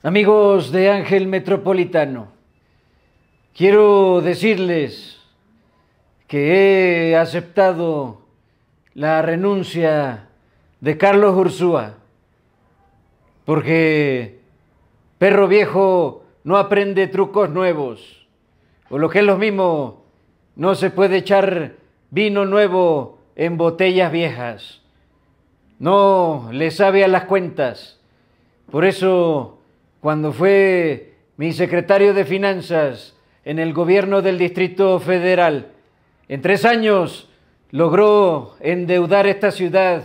Amigos de Ángel Metropolitano, quiero decirles que he aceptado la renuncia de Carlos Ursúa, porque perro viejo no aprende trucos nuevos, o lo que es lo mismo, no se puede echar vino nuevo en botellas viejas, no le sabe a las cuentas, por eso cuando fue mi secretario de Finanzas en el gobierno del Distrito Federal. En tres años logró endeudar esta ciudad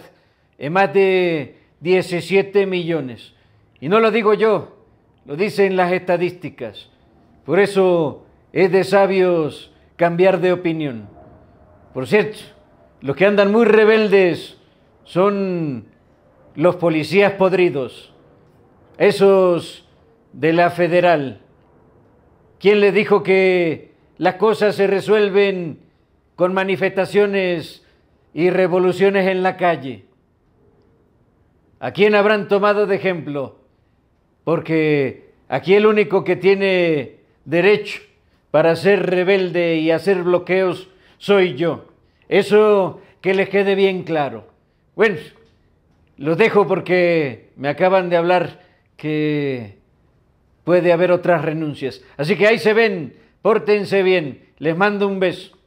en más de 17 millones. Y no lo digo yo, lo dicen las estadísticas. Por eso es de sabios cambiar de opinión. Por cierto, los que andan muy rebeldes son los policías podridos, esos de la federal? ¿Quién le dijo que las cosas se resuelven con manifestaciones y revoluciones en la calle? ¿A quién habrán tomado de ejemplo? Porque aquí el único que tiene derecho para ser rebelde y hacer bloqueos soy yo. Eso que les quede bien claro. Bueno, los dejo porque me acaban de hablar que puede haber otras renuncias. Así que ahí se ven, pórtense bien, les mando un beso.